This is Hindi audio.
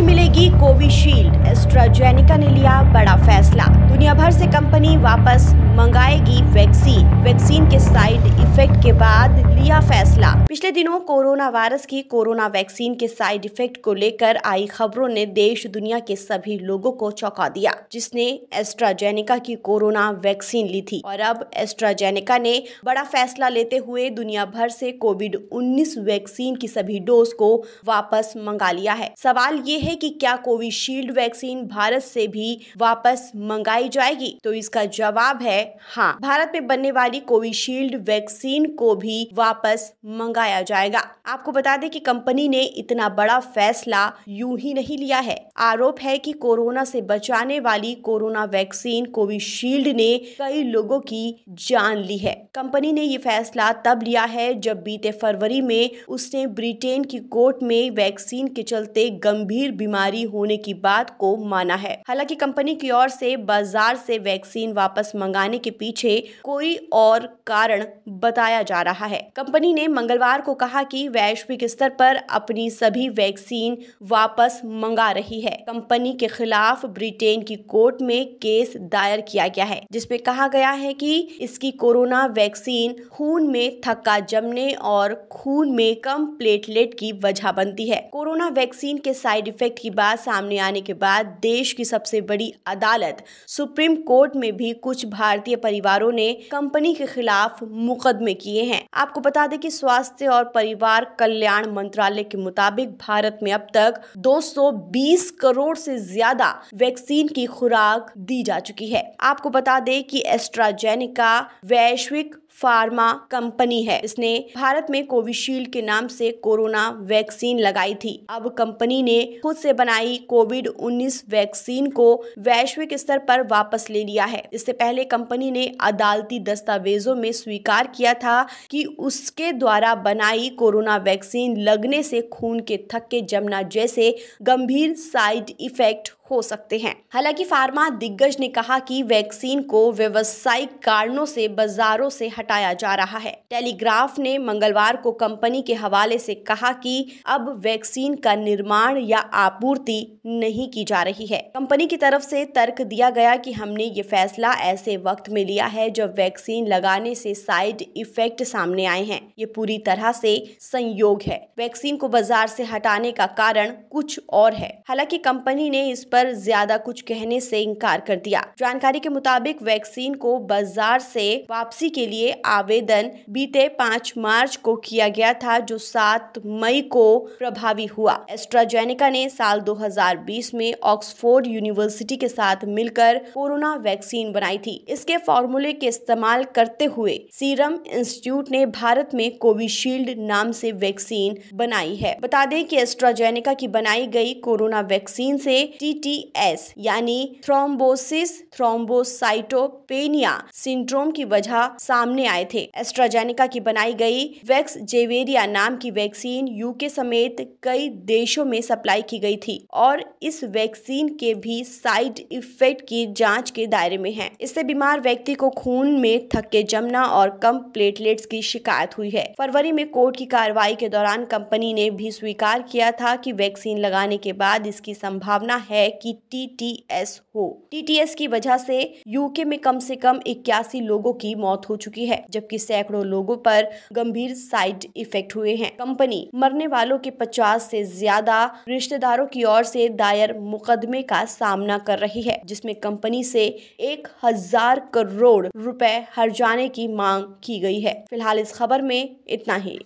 humiliation. मिलेगी कोविशील्ड एस्ट्राजेनिका ने लिया बड़ा फैसला दुनिया भर से कंपनी वापस मंगाएगी वैक्सीन वैक्सीन के साइड इफेक्ट के बाद लिया फैसला पिछले दिनों कोरोना वायरस की कोरोना वैक्सीन के साइड इफेक्ट को लेकर आई खबरों ने देश दुनिया के सभी लोगों को चौंका दिया जिसने एस्ट्राजेनिका की कोरोना वैक्सीन ली थी और अब एस्ट्राजेनिका ने बड़ा फैसला लेते हुए दुनिया भर से कोविड उन्नीस वैक्सीन की सभी डोज को वापस मंगा लिया है सवाल ये है कि क्या कोविशील्ड वैक्सीन भारत से भी वापस मंगाई जाएगी तो इसका जवाब है हाँ भारत में बनने वाली कोविशील्ड वैक्सीन को भी वापस मंगाया जाएगा आपको बता दें कि कंपनी ने इतना बड़ा फैसला यूं ही नहीं लिया है आरोप है कि कोरोना से बचाने वाली कोरोना वैक्सीन कोविशील्ड ने कई लोगों की जान ली है कंपनी ने ये फैसला तब लिया है जब बीते फरवरी में उसने ब्रिटेन की कोर्ट में वैक्सीन के चलते गंभीर बीमारी जारी होने की बात को माना है हालांकि कंपनी की ओर से बाजार से वैक्सीन वापस मंगाने के पीछे कोई और कारण बताया जा रहा है कंपनी ने मंगलवार को कहा कि वैश्विक स्तर पर अपनी सभी वैक्सीन वापस मंगा रही है कंपनी के खिलाफ ब्रिटेन की कोर्ट में केस दायर किया गया है जिसमें कहा गया है कि इसकी कोरोना वैक्सीन खून में थक्का जमने और खून में कम प्लेटलेट की वजह बनती है कोरोना वैक्सीन के साइड इफेक्ट की बात सामने आने के बाद देश की सबसे बड़ी अदालत सुप्रीम कोर्ट में भी कुछ भारतीय परिवारों ने कंपनी के खिलाफ मुकदमे किए हैं आपको बता दें कि स्वास्थ्य और परिवार कल्याण मंत्रालय के मुताबिक भारत में अब तक 220 करोड़ से ज्यादा वैक्सीन की खुराक दी जा चुकी है आपको बता दें कि एस्ट्राजेनिका वैश्विक फार्मा कंपनी है इसने भारत में कोविशील्ड के नाम से कोरोना वैक्सीन लगाई थी अब कंपनी ने खुद से बनाई कोविड 19 वैक्सीन को वैश्विक स्तर पर वापस ले लिया है इससे पहले कंपनी ने अदालती दस्तावेजों में स्वीकार किया था कि उसके द्वारा बनाई कोरोना वैक्सीन लगने से खून के थक्के जमना जैसे गंभीर साइड इफेक्ट हो सकते हैं हालांकि फार्मा दिग्गज ने कहा कि वैक्सीन को व्यवसायिक कारणों से बाजारों से हटाया जा रहा है टेलीग्राफ ने मंगलवार को कंपनी के हवाले से कहा कि अब वैक्सीन का निर्माण या आपूर्ति नहीं की जा रही है कंपनी की तरफ से तर्क दिया गया कि हमने ये फैसला ऐसे वक्त में लिया है जब वैक्सीन लगाने से साइड इफेक्ट सामने आए हैं ये पूरी तरह से संयोग है वैक्सीन को बाजार से हटाने का कारण कुछ और है हालांकि कंपनी ने इस पर पर ज्यादा कुछ कहने से इनकार कर दिया जानकारी के मुताबिक वैक्सीन को बाजार से वापसी के लिए आवेदन बीते पाँच मार्च को किया गया था जो सात मई को प्रभावी हुआ एस्ट्राजेनिका ने साल 2020 में ऑक्सफोर्ड यूनिवर्सिटी के साथ मिलकर कोरोना वैक्सीन बनाई थी इसके फॉर्मूले के इस्तेमाल करते हुए सीरम इंस्टीट्यूट ने भारत में कोविशील्ड नाम से वैक्सीन बनाई है बता दें कि एस्ट्राजेनेका की बनाई गई कोरोना वैक्सीन से टी एस यानी थ्रोम्बोसिस थ्रोम्बोसाइटोपेनिया सिंड्रोम की वजह सामने आए थे एस्ट्राजेनिका की बनाई गई वैक्स जेवेरिया नाम की वैक्सीन यूके समेत कई देशों में सप्लाई की गई थी और इस वैक्सीन के भी साइड इफेक्ट की जांच के दायरे में है इससे बीमार व्यक्ति को खून में थक्के जमना और कम प्लेटलेट्स की शिकायत हुई है फरवरी में कोर्ट की कार्रवाई के दौरान कंपनी ने भी स्वीकार किया था कि वैक्सीन लगाने के बाद इसकी संभावना है कि टीटीएस हो टीटीएस की वजह से यूके में कम से कम इक्यासी लोगों की मौत हो चुकी है जबकि सैकड़ों लोगों पर गंभीर साइड इफेक्ट हुए हैं कंपनी मरने वालों के 50 से ज्यादा रिश्तेदारों की ओर से दायर मुकदमे का सामना कर रही है जिसमें कंपनी से एक हजार करोड़ रुपए हर जाने की मांग की गई है फिलहाल इस खबर में इतना ही